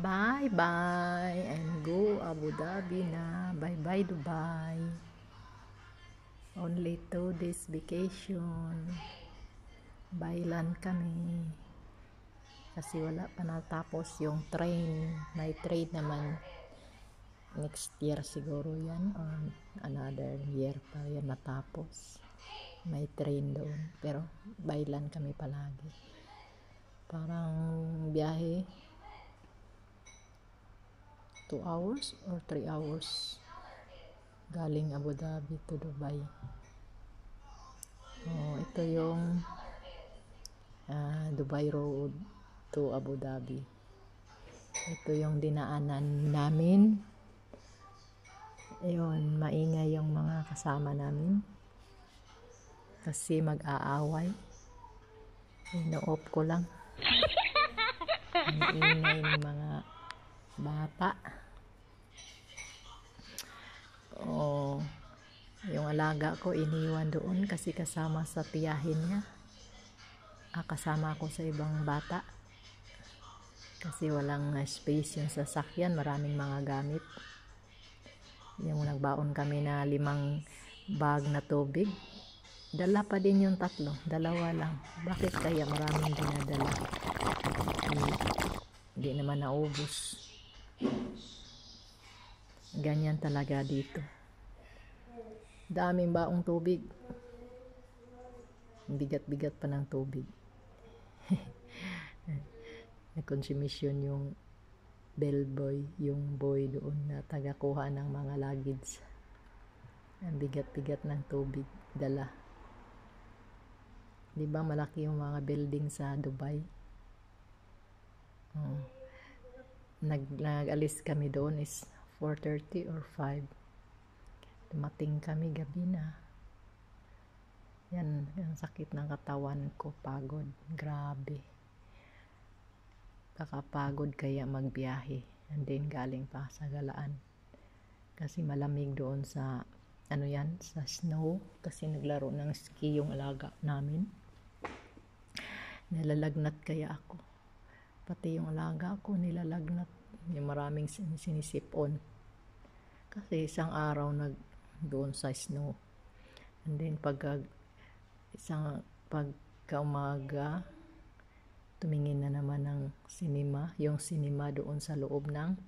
Bye-bye and go Abu Dhabi na. Bye-bye Dubai. Only to this vacation. Bailan kami. Kasi wala pa natapos yung train. May train naman next year siguro yan or another year pa yan matapos. May train doon. Pero bailan kami palagi. Parang biyahe 2 hours or 3 hours galing Abu Dhabi to Dubai. Oh, ito yung uh, Dubai Road to Abu Dhabi. Ito yung dinaanan namin. Ayun, maingay yung mga kasama namin. Kasi mag-aaway. Ino-off ko lang. Ang ingay ng mga bata o yung alaga ko iniwan doon kasi kasama sa tiyahin niya ah, kasama ako sa ibang bata kasi walang ah, space yung sasakyan maraming mga gamit yung nagbaon kami na limang bag na tubig dala pa din yung tatlo dalawa lang bakit kaya maraming dinadala hindi naman naubos Ganyan talaga dito. Daming baong tubig. Bigat-bigat pa ng tubig. Na-consumption yung bellboy, yung boy doon na tagakuha ng mga luggage. Ang bigat-bigat ng tubig dala. 'Di ba malaki yung mga building sa Dubai? Oh. nag-alis kami doon is 4.30 or 5. Dumating kami gabi na. Yan, ang sakit ng katawan ko, pagod. Grabe. Kakapagod kaya magbiyahe. And then galing pa sa galaan. Kasi malamig doon sa, ano yan, sa snow. Kasi naglaro ng ski yung alaga namin. Nalalagnat kaya ako. Pati yung alaga ko nilalagnat. Yung maraming sinisipon. Kasi isang araw nag doon sa snow. And then pag ah, isang pagkaumaga tumingin na naman ng cinema, yung cinema doon sa loob ng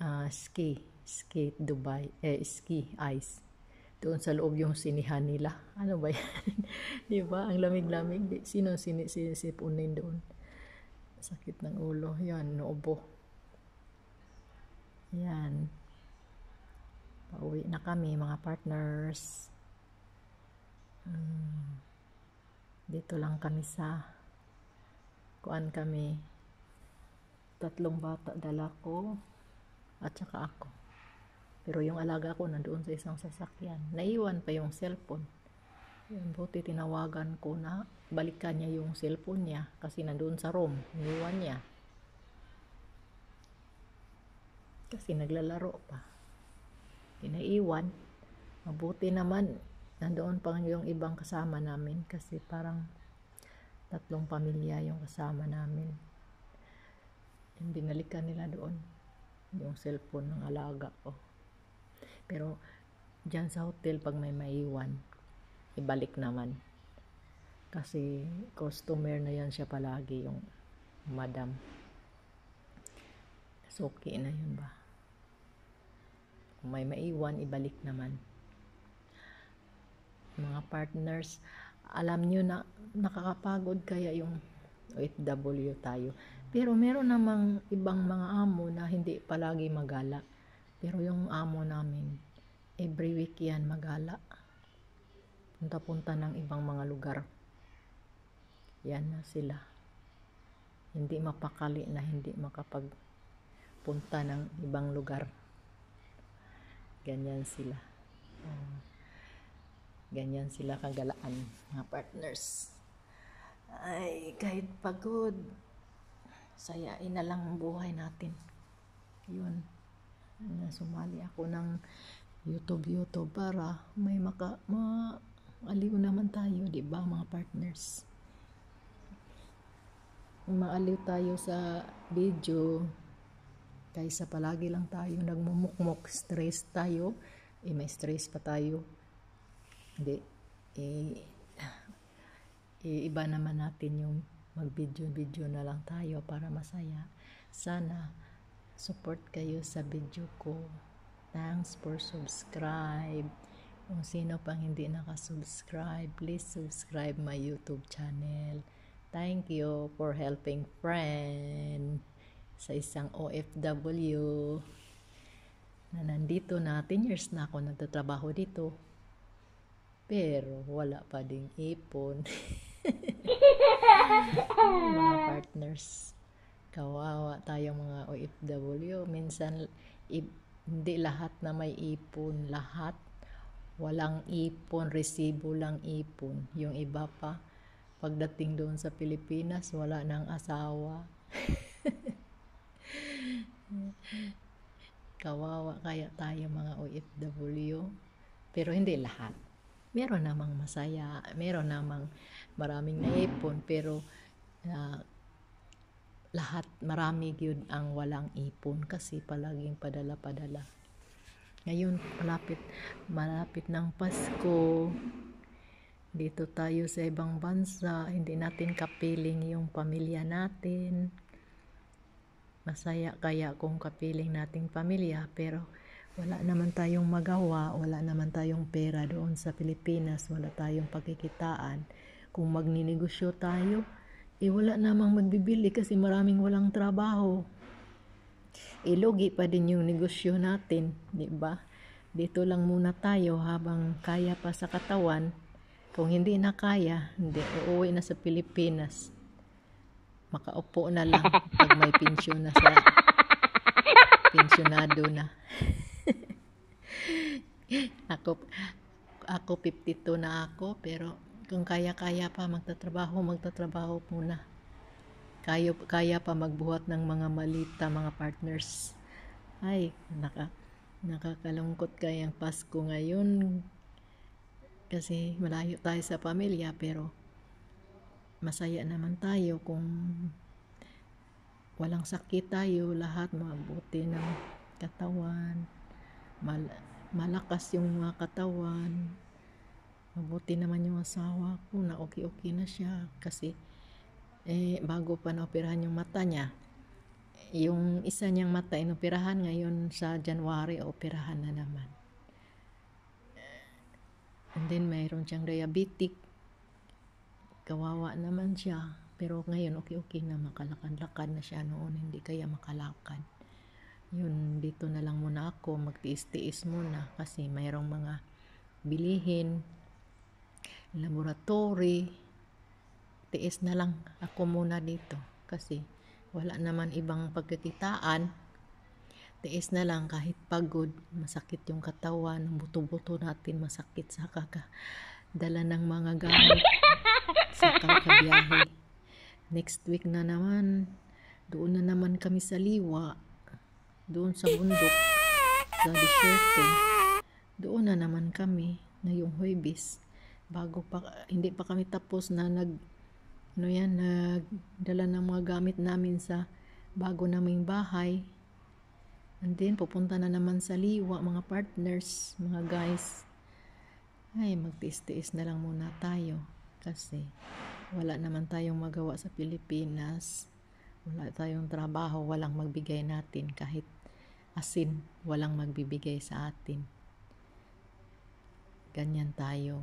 uh, ski, skate Dubai, eh ski ice. Doon sa loob yung sinihan nila. Ano ba yan? 'Di ba? Ang lamig-lamig. Sino sinisisipunin doon? Sakit ng ulo. Yan, noobo. Oh. Yan pauwi na kami mga partners hmm. dito lang kami sa kuan kami tatlong bata dala ko at saka ako pero yung alaga ko nandoon sa isang sasakyan naiwan pa yung cellphone yung buti tinawagan ko na balikan niya yung cellphone niya kasi nandoon sa room. Iniwan niya. Kasi naglalaro pa pinaiwan. Mabuti naman, nandoon pa yung ibang kasama namin kasi parang tatlong pamilya yung kasama namin. Hindi binalikan nila doon, yung cellphone ng alaga ko. Pero, dyan sa hotel, pag may maiwan, ibalik naman. Kasi, customer na yan siya palagi, yung madam. Suki na yun ba? Kung may maiwan, ibalik naman. Mga partners, alam nyo na nakakapagod kaya yung OFW tayo. Pero meron namang ibang mga amo na hindi palagi magala. Pero yung amo namin, every week yan magala. Punta-punta ng ibang mga lugar. Yan na sila. Hindi mapakali na hindi makapagpunta ng ibang lugar. Ganyan sila. Uh, ganyan sila kagalaan, mga partners. Ay, kahit pagod, sayain na lang ang buhay natin. Yun. Sumali ako ng YouTube-YouTube para may maka, maaliw naman tayo, di ba mga partners? Maaliw tayo sa video, Kaysa palagi lang tayo nagmumukmok, stress tayo, eh may stress pa tayo. Hindi, eh, eh, iba naman natin yung mag-video-video na lang tayo para masaya. Sana, support kayo sa video ko. Thanks for subscribe. Kung sino pang hindi nakasubscribe, please subscribe my YouTube channel. Thank you for helping friend sa isang OFW na nandito na 10 years na ako nagtatrabaho dito. Pero wala pa ding ipon. mga partners. Kawawa tayong mga OFW. Minsan, i- hindi lahat na may ipon. Lahat. Walang ipon. Resibo lang ipon. Yung iba pa, pagdating doon sa Pilipinas, wala ng asawa. Kawawa kaya tayo mga OFW. Pero hindi lahat. Meron namang masaya, meron namang maraming naipon, pero uh, lahat marami gyud ang walang ipon kasi palaging padala-padala. Ngayon malapit malapit ng Pasko. Dito tayo sa ibang bansa, hindi natin kapiling yung pamilya natin. Masaya kaya kung kapiling nating pamilya pero wala naman tayong magawa, wala naman tayong pera doon sa Pilipinas, wala tayong pagkikitaan. Kung magninegosyo tayo, eh wala namang magbibili kasi maraming walang trabaho. Ilugi eh, pa din yung negosyo natin, di ba? Dito lang muna tayo habang kaya pa sa katawan. Kung hindi na kaya, hindi, uuwi na sa Pilipinas. Makaupo na lang pag may pensyon na sa pensyonado na. ako, ako 52 na ako, pero kung kaya-kaya pa magtatrabaho, magtatrabaho muna. Kaya, kaya pa magbuhat ng mga malita, mga partners. Ay, naka, nakakalungkot kayang Pasko ngayon kasi malayo tayo sa pamilya pero masaya naman tayo kung walang sakit tayo lahat mabuti ng katawan mal malakas yung mga katawan mabuti naman yung asawa ko na okay okay na siya kasi eh, bago pa naoperahan yung mata niya yung isa niyang mata inoperahan ngayon sa January operahan na naman and then mayroon siyang diabetic kawawa naman siya. Pero ngayon, okay-okay na makalakan lakad na siya noon, hindi kaya makalakan. Yun, dito na lang muna ako, magtiis-tiis muna kasi mayroong mga bilihin, laboratory, tiis na lang ako muna dito kasi wala naman ibang pagkakitaan. Tiis na lang kahit pagod, masakit yung katawan, buto-buto natin masakit sa kaka dala ng mga gamit sa kakabiyahe. Next week na naman, doon na naman kami sa liwa, doon sa bundok, sa disyerte. Doon na naman kami na yung Huwebes bago pa hindi pa kami tapos na nag ano yan nagdala ng mga gamit namin sa bago naming bahay and then pupunta na naman sa liwa mga partners mga guys ay magtiis-tiis na lang muna tayo kasi wala naman tayong magawa sa Pilipinas wala tayong trabaho walang magbigay natin kahit asin walang magbibigay sa atin ganyan tayo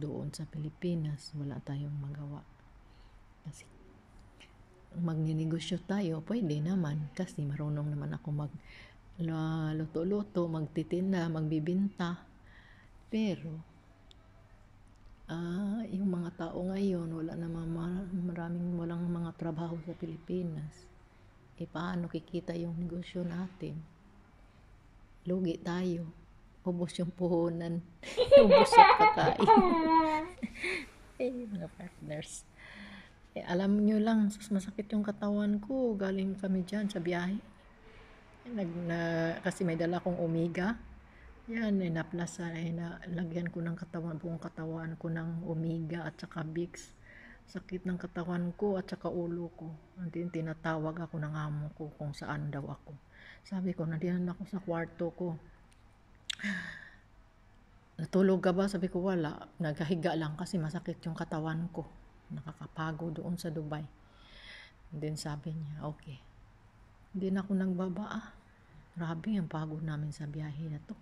doon sa Pilipinas wala tayong magawa kasi magninegosyo tayo pwede naman kasi marunong naman ako mag luto-luto magtitinda magbibinta pero, ah, yung mga tao ngayon, wala na maraming walang mga trabaho sa Pilipinas. E paano kikita yung negosyo natin? Lugi tayo. Ubos yung puhunan. Ubos yung pagkain. eh, mga partners. Eh, alam nyo lang, masakit yung katawan ko. Galing kami dyan sa biyahe. Nag, na, kasi may dala akong omega. Yan, na sa ina, lagyan ko ng katawan, buong katawan ko ng omega at saka bix. Sakit ng katawan ko at saka ulo ko. Nandiyan tinatawag ako ng amo ko kung saan daw ako. Sabi ko, nandiyan ako sa kwarto ko. Natulog ka ba? Sabi ko, wala. Nagkahiga lang kasi masakit yung katawan ko. Nakakapago doon sa Dubai. And then sabi niya, okay. Hindi na ako nagbaba ah. Grabe ang pagod namin sa biyahe na to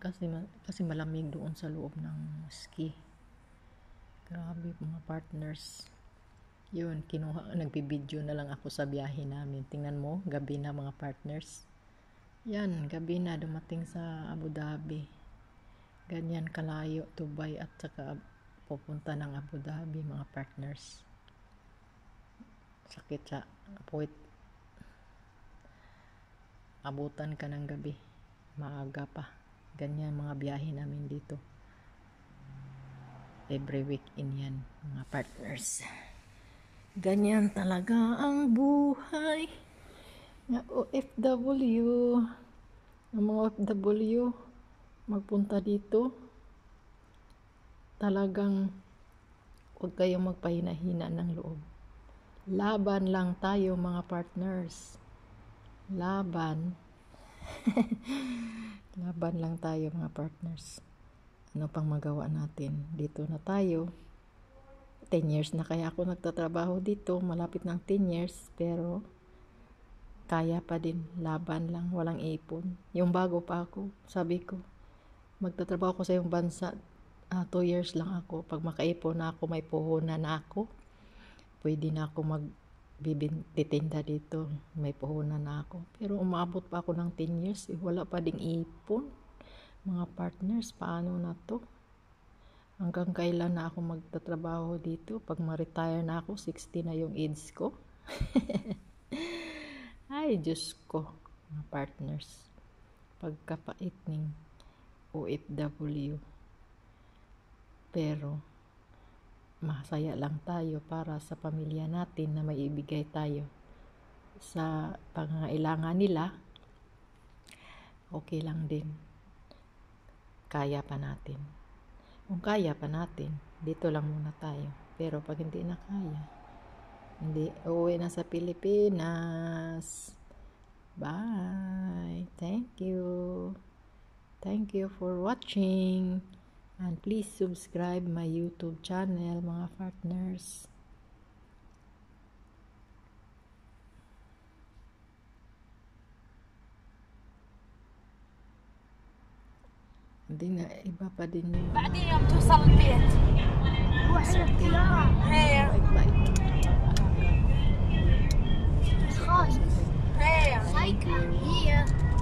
kasi kasi malamig doon sa loob ng ski grabe mga partners yun kinuha nagbibideo na lang ako sa biyahe namin tingnan mo gabi na mga partners yan gabi na dumating sa Abu Dhabi ganyan kalayo Dubai at saka pupunta ng Abu Dhabi mga partners sakit sa puwit abutan ka ng gabi maaga pa Ganyan mga biyahe namin dito. Every week in yan, mga partners. Ganyan talaga ang buhay ng OFW. ng mga OFW magpunta dito talagang huwag kayong magpahinahina ng loob. Laban lang tayo mga partners. Laban Laban lang tayo mga partners. Ano pang magawa natin? Dito na tayo. 10 years na kaya ako nagtatrabaho dito. Malapit ng 10 years. Pero kaya pa din. Laban lang. Walang ipon. Yung bago pa ako. Sabi ko, magtatrabaho ko sa yung bansa. 2 uh, ah, years lang ako. Pag makaipon na ako, may puhunan na ako. Pwede na ako mag bibintitinda dito. May puhunan na ako. Pero umabot pa ako ng 10 years. Eh, wala pa ding ipon. Mga partners, paano na to? Hanggang kailan na ako magtatrabaho dito? Pag ma-retire na ako, 60 na yung age ko. Ay, Diyos ko, mga partners. Pagkapait ning OFW. Pero, masaya lang tayo para sa pamilya natin na may ibigay tayo sa pangailangan nila, okay lang din. Kaya pa natin. Kung kaya pa natin, dito lang muna tayo. Pero pag hindi na kaya, hindi, uuwi na sa Pilipinas. Bye. Thank you. Thank you for watching. And please subscribe my YouTube channel mga partners. Hindi na, iba pa din yun. بعدين يوم توصل البيت روح للطيارة. ايه. خالص.